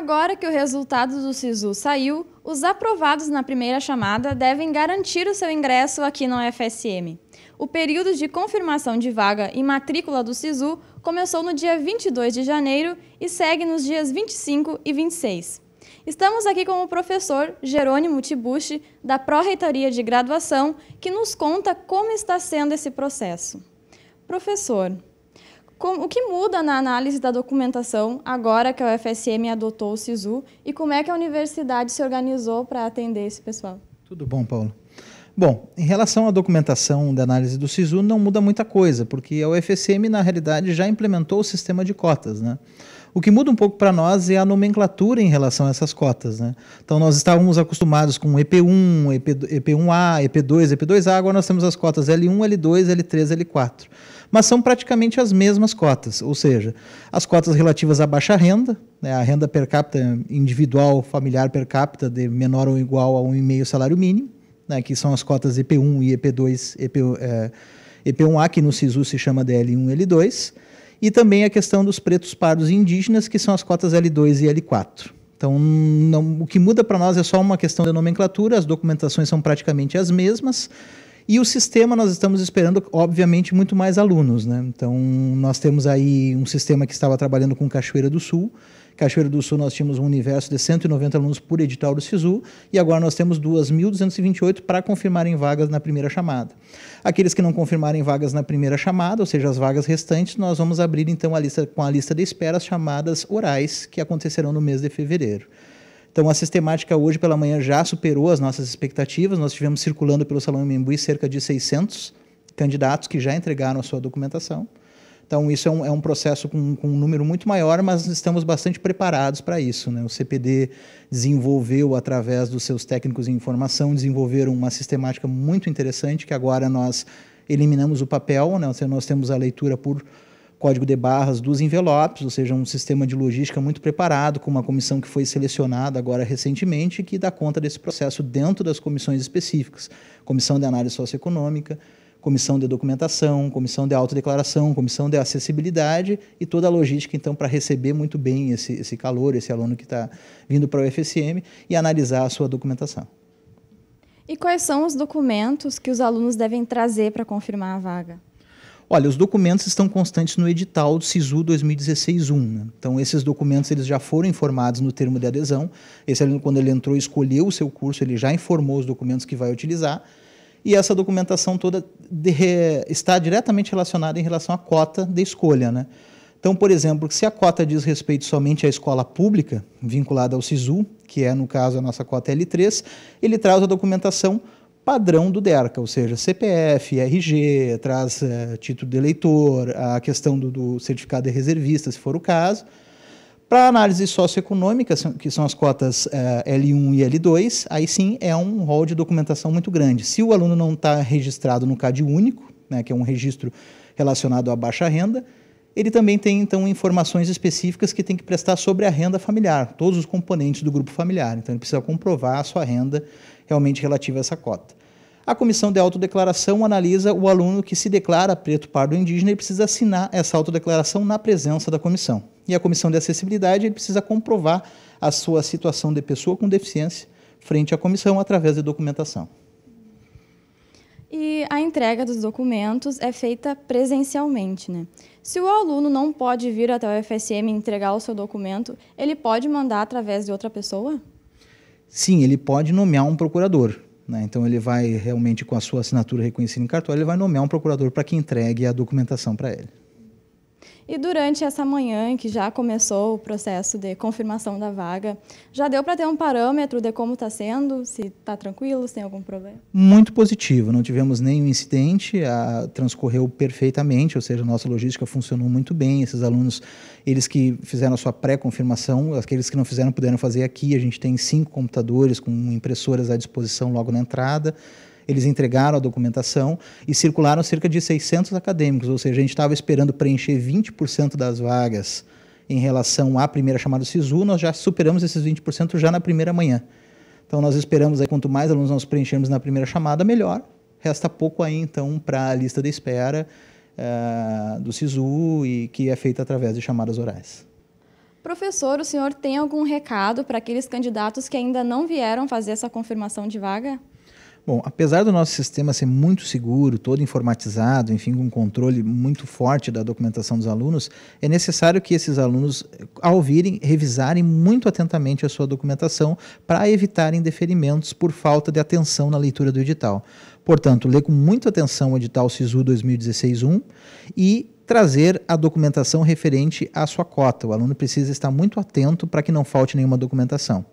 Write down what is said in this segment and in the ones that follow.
Agora que o resultado do SISU saiu, os aprovados na primeira chamada devem garantir o seu ingresso aqui na UFSM. O período de confirmação de vaga e matrícula do SISU começou no dia 22 de janeiro e segue nos dias 25 e 26. Estamos aqui com o professor Jerônimo Tibucci, da Pró-Reitoria de Graduação, que nos conta como está sendo esse processo. Professor, o que muda na análise da documentação agora que a UFSM adotou o SISU e como é que a universidade se organizou para atender esse pessoal? Tudo bom, Paulo. Bom, em relação à documentação da análise do SISU, não muda muita coisa, porque a UFSM, na realidade, já implementou o sistema de cotas. Né? O que muda um pouco para nós é a nomenclatura em relação a essas cotas. Né? Então, nós estávamos acostumados com EP1, EP, 1 ep 1 EP2, EP2A, agora nós temos as cotas L1, L2, L3, L4 mas são praticamente as mesmas cotas, ou seja, as cotas relativas à baixa renda, né, a renda per capita individual, familiar per capita de menor ou igual a 1,5 salário mínimo, né, que são as cotas EP1 e EP2, EP, é, EP1A, que no SISU se chama DL1 e L2, e também a questão dos pretos, pardos e indígenas, que são as cotas L2 e L4. Então, não, o que muda para nós é só uma questão de nomenclatura, as documentações são praticamente as mesmas, e o sistema, nós estamos esperando, obviamente, muito mais alunos. Né? Então, nós temos aí um sistema que estava trabalhando com Cachoeira do Sul. Cachoeira do Sul, nós tínhamos um universo de 190 alunos por edital do SISU, e agora nós temos 2.228 para confirmarem vagas na primeira chamada. Aqueles que não confirmarem vagas na primeira chamada, ou seja, as vagas restantes, nós vamos abrir então a lista com a lista de espera, as chamadas orais, que acontecerão no mês de fevereiro. Então, a sistemática hoje pela manhã já superou as nossas expectativas. Nós tivemos circulando pelo Salão Imembuí cerca de 600 candidatos que já entregaram a sua documentação. Então, isso é um, é um processo com, com, um número muito maior, mas estamos bastante preparados para isso. Né? O CPD desenvolveu, através dos seus técnicos em informação, desenvolveram uma sistemática muito interessante, que agora nós eliminamos o papel, né? nós temos a leitura por código de barras dos envelopes, ou seja, um sistema de logística muito preparado, com uma comissão que foi selecionada agora recentemente, que dá conta desse processo dentro das comissões específicas. Comissão de análise socioeconômica, comissão de documentação, comissão de autodeclaração, comissão de acessibilidade e toda a logística, então, para receber muito bem esse, esse calor, esse aluno que está vindo para o UFSM e analisar a sua documentação. E quais são os documentos que os alunos devem trazer para confirmar a vaga? Olha, os documentos estão constantes no edital do SISU 2016-1. Né? Então, esses documentos eles já foram informados no termo de adesão. Esse aluno, quando ele entrou e escolheu o seu curso, ele já informou os documentos que vai utilizar. E essa documentação toda de, está diretamente relacionada em relação à cota de escolha. Né? Então, por exemplo, se a cota diz respeito somente à escola pública, vinculada ao SISU, que é, no caso, a nossa cota L3, ele traz a documentação padrão do DERCA, ou seja, CPF, RG, traz é, título de eleitor, a questão do, do, certificado de reservista, se for o caso. Para análise socioeconômica, que são as cotas é, eh, L1 e L2, aí sim é um rol de documentação muito grande. Se o aluno não está registrado no CAD único, né, que é um registro relacionado à baixa renda, ele também tem então informações específicas que tem que prestar sobre a renda familiar, todos os componentes do grupo familiar. Então ele precisa comprovar a sua renda realmente relativa a essa cota. A comissão de autodeclaração analisa o aluno que se declara preto, pardo ou indígena e precisa assinar essa autodeclaração na presença da comissão. E a comissão de acessibilidade ele precisa comprovar a sua situação de pessoa com deficiência frente à comissão através de documentação. E a entrega dos documentos é feita presencialmente. Né? Se o aluno não pode vir até o FSM entregar o seu documento, ele pode mandar através de outra pessoa? Sim, ele pode nomear um procurador. Né? Então ele vai realmente, com a sua assinatura reconhecida em cartório, ele vai nomear um procurador para que entregue a documentação para ele. E durante essa manhã, em que já começou o processo de confirmação da vaga, já deu para ter um parâmetro de como está sendo, se está tranquilo, se tem algum problema? Muito positivo, não tivemos nenhum incidente, a, transcorreu perfeitamente, ou seja, a nossa logística funcionou muito bem, esses alunos, eles que fizeram a sua pré-confirmação, aqueles que não fizeram puderam fazer aqui, a gente tem cinco computadores com impressoras à disposição logo na entrada, eles entregaram a documentação e circularam cerca de 600 acadêmicos, ou seja, a gente estava esperando preencher 20% das vagas em relação à primeira chamada SISU, nós já superamos esses 20% já na primeira manhã. Então nós esperamos aí quanto mais alunos nós preenchermos na primeira chamada, melhor. Resta pouco aí então para a lista de espera uh, do SISU e que é feita através de chamadas orais. Professor, o senhor tem algum recado para aqueles candidatos que ainda não vieram fazer essa confirmação de vaga? Bom, apesar do nosso sistema ser muito seguro, todo informatizado, enfim, com um controle muito forte da documentação dos alunos, é necessário que esses alunos, ao virem, revisarem muito atentamente a sua documentação para evitarem deferimentos por falta de atenção na leitura do edital. Portanto, lê com muita atenção o edital SISU 2016-1 e trazer a documentação referente à sua cota. O aluno precisa estar muito atento para que não falte nenhuma documentação.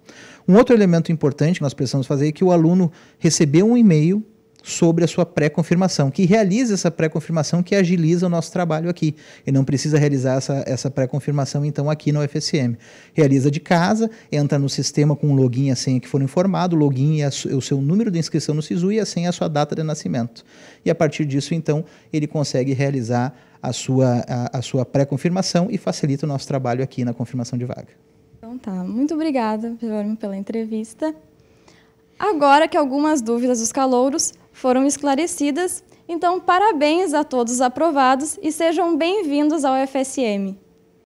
Um outro elemento importante que nós precisamos fazer é que o aluno recebeu um e-mail sobre a sua pré-confirmação, que realiza essa pré-confirmação que agiliza o nosso trabalho aqui. Ele não precisa realizar essa, essa pré-confirmação, então, aqui no UFSM. Realiza de casa, entra no sistema com o login e a senha que foram informado, o login é o seu número de inscrição no SISU e a senha a sua data de nascimento. E a partir disso, então, ele consegue realizar a sua, a, a sua pré-confirmação e facilita o nosso trabalho aqui na confirmação de vaga tá, muito obrigada pela entrevista. Agora que algumas dúvidas dos calouros foram esclarecidas, então parabéns a todos os aprovados e sejam bem-vindos ao FSM.